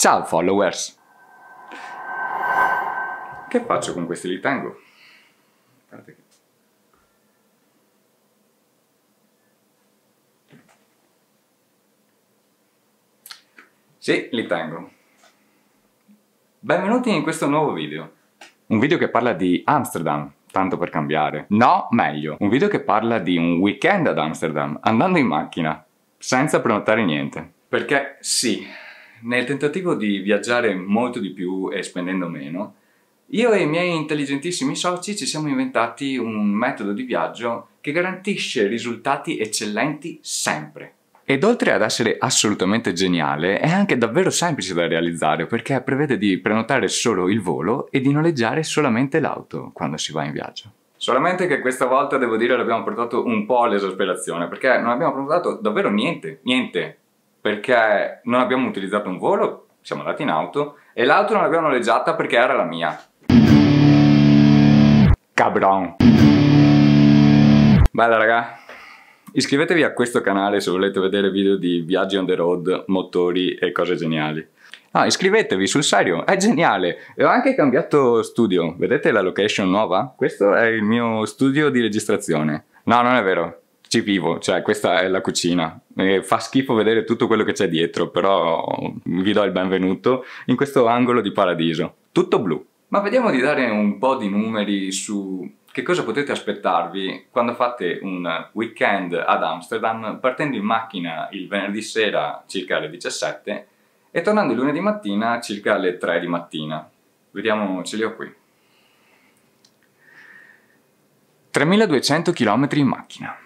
Ciao followers! Che faccio con questi? Li tengo? Sì, li tengo. Benvenuti in questo nuovo video. Un video che parla di Amsterdam, tanto per cambiare. No, meglio, un video che parla di un weekend ad Amsterdam, andando in macchina, senza prenotare niente. Perché sì, nel tentativo di viaggiare molto di più e spendendo meno, io e i miei intelligentissimi soci ci siamo inventati un metodo di viaggio che garantisce risultati eccellenti sempre. Ed oltre ad essere assolutamente geniale, è anche davvero semplice da realizzare perché prevede di prenotare solo il volo e di noleggiare solamente l'auto quando si va in viaggio. Solamente che questa volta devo dire l'abbiamo portato un po' all'esasperazione perché non abbiamo prenotato davvero niente, niente perché non abbiamo utilizzato un volo, siamo andati in auto, e l'auto non l'abbiamo noleggiata perché era la mia. Cabron. Bella raga, iscrivetevi a questo canale se volete vedere video di viaggi on the road, motori e cose geniali. No, iscrivetevi, sul serio, è geniale! E ho anche cambiato studio, vedete la location nuova? Questo è il mio studio di registrazione. No, non è vero, ci vivo, cioè questa è la cucina. E fa schifo vedere tutto quello che c'è dietro, però vi do il benvenuto in questo angolo di paradiso, tutto blu. Ma vediamo di dare un po' di numeri su che cosa potete aspettarvi quando fate un weekend ad Amsterdam partendo in macchina il venerdì sera circa alle 17 e tornando il lunedì mattina circa alle 3 di mattina. Vediamo, ce li ho qui. 3200 km in macchina.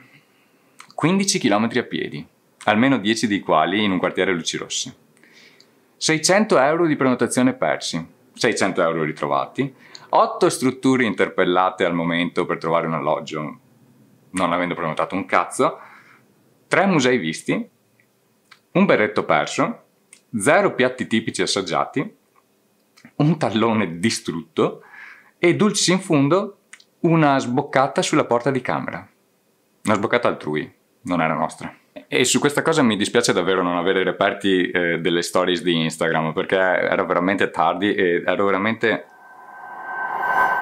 15 km a piedi, almeno 10 dei quali in un quartiere luci rosse. 600 euro di prenotazione persi, 600 euro ritrovati, 8 strutture interpellate al momento per trovare un alloggio, non avendo prenotato un cazzo, 3 musei visti, un berretto perso, 0 piatti tipici assaggiati, un tallone distrutto e dulcis in fundo, una sboccata sulla porta di camera. Una sboccata altrui, non era nostra. E su questa cosa mi dispiace davvero non avere reperti eh, delle stories di Instagram perché era veramente tardi e ero veramente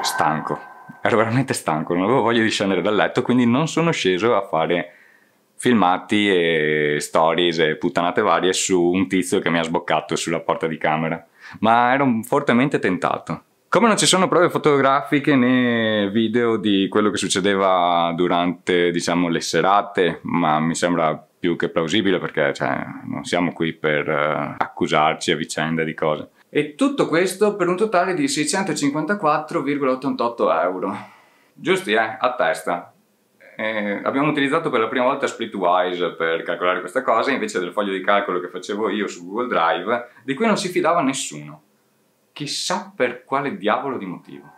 stanco. Ero veramente stanco, non avevo voglia di scendere dal letto, quindi non sono sceso a fare filmati e stories e puttanate varie su un tizio che mi ha sboccato sulla porta di camera. Ma ero fortemente tentato. Come non ci sono prove fotografiche né video di quello che succedeva durante, diciamo, le serate, ma mi sembra più che plausibile perché cioè, non siamo qui per uh, accusarci a vicenda di cose. E tutto questo per un totale di 654,88 euro. Giusti, eh? A testa. Eh, abbiamo utilizzato per la prima volta Splitwise per calcolare questa cosa invece del foglio di calcolo che facevo io su Google Drive, di cui non si fidava nessuno chissà per quale diavolo di motivo.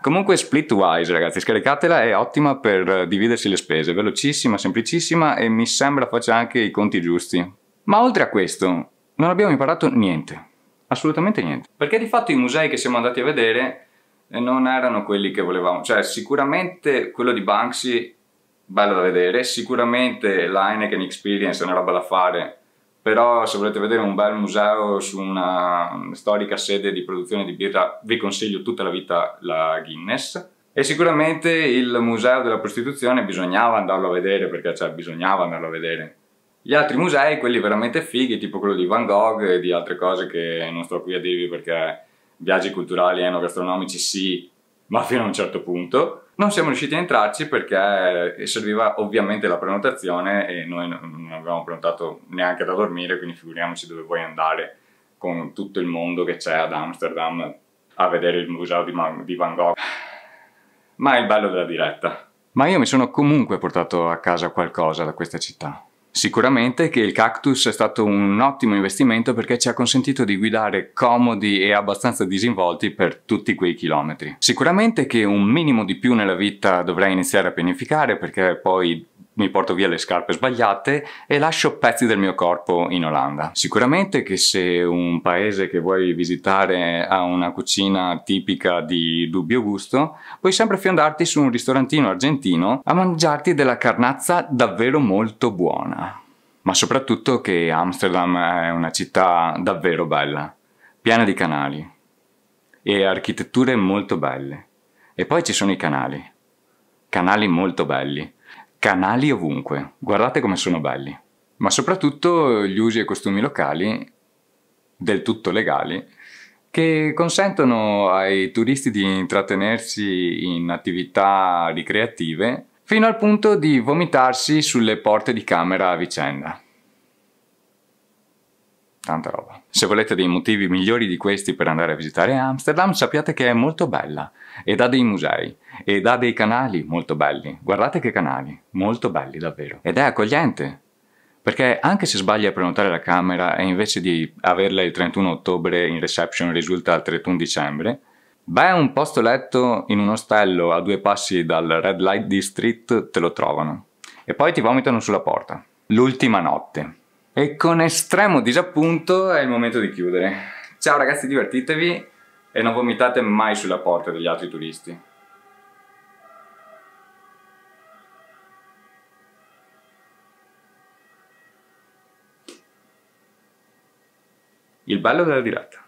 Comunque Splitwise ragazzi, scaricatela, è ottima per eh, dividersi le spese, velocissima, semplicissima e mi sembra faccia anche i conti giusti. Ma oltre a questo, non abbiamo imparato niente, assolutamente niente. Perché di fatto i musei che siamo andati a vedere eh, non erano quelli che volevamo, cioè sicuramente quello di Banksy, bello da vedere, sicuramente l'Heineken Experience è una roba da fare, però se volete vedere un bel museo su una storica sede di produzione di birra vi consiglio tutta la vita la Guinness e sicuramente il museo della prostituzione bisognava andarlo a vedere perché cioè bisognava andarlo a vedere gli altri musei, quelli veramente fighi, tipo quello di Van Gogh e di altre cose che non sto qui a dirvi perché viaggi culturali e enogastronomici sì, ma fino a un certo punto non siamo riusciti a entrarci perché eh, serviva ovviamente la prenotazione e noi non avevamo prenotato neanche da dormire, quindi figuriamoci dove vuoi andare con tutto il mondo che c'è ad Amsterdam a vedere il museo di, di Van Gogh. Ma è il bello della diretta. Ma io mi sono comunque portato a casa qualcosa da questa città. Sicuramente che il Cactus è stato un ottimo investimento perché ci ha consentito di guidare comodi e abbastanza disinvolti per tutti quei chilometri. Sicuramente che un minimo di più nella vita dovrei iniziare a pianificare perché poi mi porto via le scarpe sbagliate e lascio pezzi del mio corpo in Olanda. Sicuramente che se un paese che vuoi visitare ha una cucina tipica di dubbio gusto, puoi sempre fiondarti su un ristorantino argentino a mangiarti della carnazza davvero molto buona. Ma soprattutto che Amsterdam è una città davvero bella, piena di canali e architetture molto belle. E poi ci sono i canali, canali molto belli Canali ovunque, guardate come sono belli. Ma soprattutto gli usi e costumi locali, del tutto legali, che consentono ai turisti di intrattenersi in attività ricreative fino al punto di vomitarsi sulle porte di camera a vicenda tanta roba. Se volete dei motivi migliori di questi per andare a visitare Amsterdam, sappiate che è molto bella ed ha dei musei ed ha dei canali molto belli. Guardate che canali, molto belli davvero. Ed è accogliente, perché anche se sbagli a prenotare la camera e invece di averla il 31 ottobre in reception risulta il 31 dicembre, beh un posto letto in un ostello a due passi dal Red Light District te lo trovano e poi ti vomitano sulla porta. L'ultima notte. E con estremo disappunto è il momento di chiudere. Ciao ragazzi, divertitevi e non vomitate mai sulla porta degli altri turisti. Il bello della diretta.